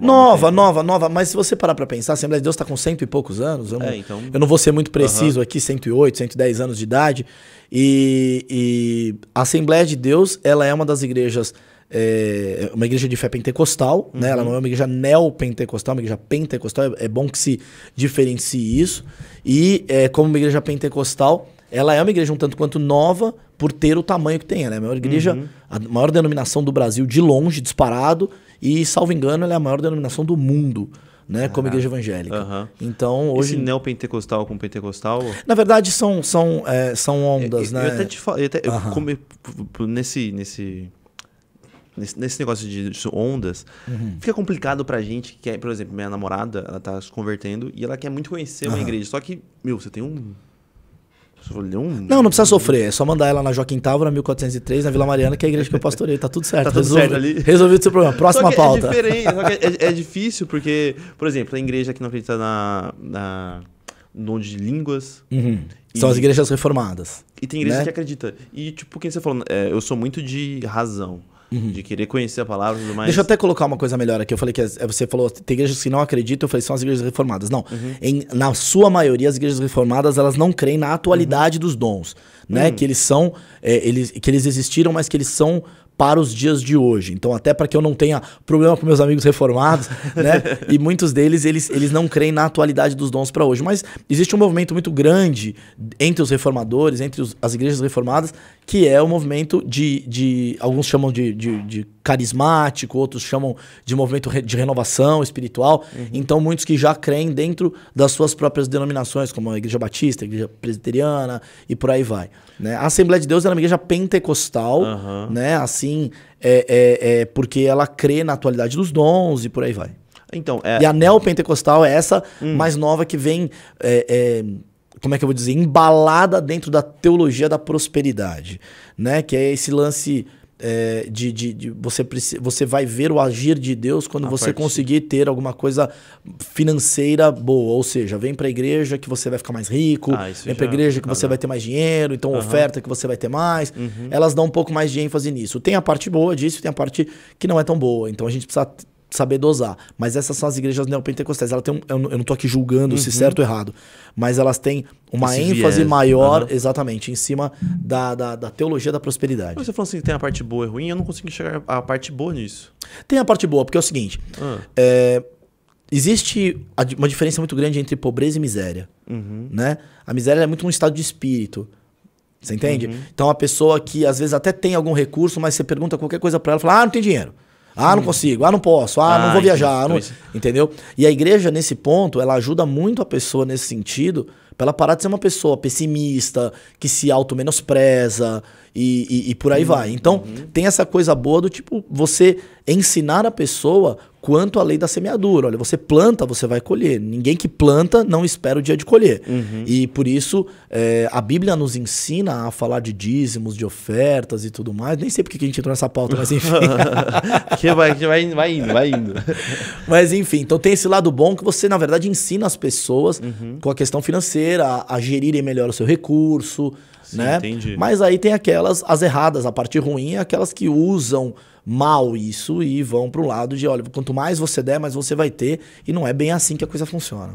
Nova, nova, nova. Mas se você parar para pensar, a Assembleia de Deus está com cento e poucos anos. Eu, é, não, então... eu não vou ser muito preciso uhum. aqui, 108, 110 anos de idade. E, e, a Assembleia de Deus, ela é uma das igrejas, é, uma igreja de fé pentecostal, uhum. né? Ela uhum. não é uma igreja neopentecostal, é uma igreja pentecostal. É, é bom que se diferencie isso. E é, como uma igreja pentecostal, ela é uma igreja um tanto quanto nova por ter o tamanho que tem. Ela é a maior igreja, uhum. a maior denominação do Brasil de longe, disparado. E, salvo engano, ela é a maior denominação do mundo né, ah, como igreja evangélica. Uh -huh. Então hoje Esse neopentecostal com pentecostal. Na verdade são são é, são ondas, eu, é, eu, né? Eu até te falo, eu até, uh -huh. eu, nesse nesse Nesse, negócio de, ondas, uhum. fica complicado pra gente, que é, por exemplo, minha namorada, ela tá se convertendo e ela quer muito conhecer uma igreja. Só que, meu, você tem um um... Não, não precisa sofrer. É só mandar ela na Joaquim Távora, 1403, na Vila Mariana, que é a igreja que eu pastorei. Tá tudo certo. tá tudo certo ali. Resolvido o seu problema. Próxima é pauta. É, é, é, difícil porque, por exemplo, a igreja que não acredita na, na dom de línguas. Uhum. E, São as igrejas reformadas. E tem igreja né? que acredita. E, tipo, quem você falou, é, eu sou muito de razão uhum. de querer conhecer a palavra e tudo mais. Deixa eu até colocar uma coisa melhor aqui. Eu falei que você falou, tem igrejas que não acreditam, eu falei, são as igrejas reformadas. Não, uhum. em, na sua maioria, as igrejas reformadas, elas não creem na atualidade uhum. dos dons, né? Uhum. Que eles são, é, eles, que eles existiram, mas que eles são para os dias de hoje. Então, até para que eu não tenha problema com meus amigos reformados, né? e muitos deles, eles, eles não creem na atualidade dos dons para hoje. Mas existe um movimento muito grande entre os reformadores, entre os, as igrejas reformadas, que é o movimento de, de alguns chamam de, de, de carismático, outros chamam de movimento de renovação espiritual. Uhum. Então, muitos que já creem dentro das suas próprias denominações, como a Igreja Batista, a Igreja Presbiteriana e por aí vai. Né? A Assembleia de Deus é uma igreja pentecostal, uhum. né? assim, é, é, é, porque ela crê na atualidade dos dons e por aí vai. Então, é... E a neopentecostal é essa hum. mais nova que vem. É, é como é que eu vou dizer, embalada dentro da teologia da prosperidade, né? Que é esse lance é, de, de, de, você, você vai ver o agir de Deus quando a você conseguir ter alguma coisa financeira boa. Ou seja, vem para a igreja que você vai ficar mais rico, ah, vem para a igreja que ah, você não. vai ter mais dinheiro, então uhum. oferta que você vai ter mais. Uhum. Elas dão um pouco mais de ênfase nisso. Tem a parte boa disso, tem a parte que não é tão boa. Então a gente precisa saber dosar. Mas essas são as igrejas neopentecostais. Ela tem um, eu não estou aqui julgando uhum. se certo ou errado, mas elas têm uma Esse ênfase viés. maior, uhum. exatamente, em cima da, da, da, teologia da prosperidade. Mas você falou assim que tem a parte boa e ruim, eu não consigo enxergar a parte boa nisso. Tem a parte boa, porque é o seguinte: uhum. é, existe uma diferença muito grande entre pobreza e miséria. Uhum. Né? A miséria é muito um estado de espírito. Você entende? Uhum. Então, a pessoa que às vezes até tem algum recurso, mas você pergunta qualquer coisa para ela, fala: Ah, não tem dinheiro. Ah, não consigo. Ah, não posso. Ah, não ah, vou viajar. Ah, não... Então, Entendeu? E a igreja, nesse ponto, ela ajuda muito a pessoa nesse sentido pra ela parar de ser uma pessoa pessimista, que se auto-menospreza e, e, e, por aí uhum, vai. Então, uhum. tem essa coisa boa do tipo, você ensinar a pessoa quanto à lei da semeadura. Olha, você planta, você vai colher. Ninguém que planta não espera o dia de colher. Uhum. E por isso é, a Bíblia nos ensina a falar de dízimos, de ofertas e tudo mais. Nem sei porque que a gente entrou nessa pauta, mas enfim. que vai, que vai, vai indo, vai indo. mas enfim, então tem esse lado bom que você, na verdade, ensina as pessoas uhum. com a questão financeira, a, a gerirem melhor o seu recurso. Sim, né? Entendi. Mas aí tem aquelas, as erradas, a parte ruim, é aquelas que usam mal isso e vão para o lado de, olha, quanto mais você der, mais você vai ter, e não é bem assim que a coisa funciona.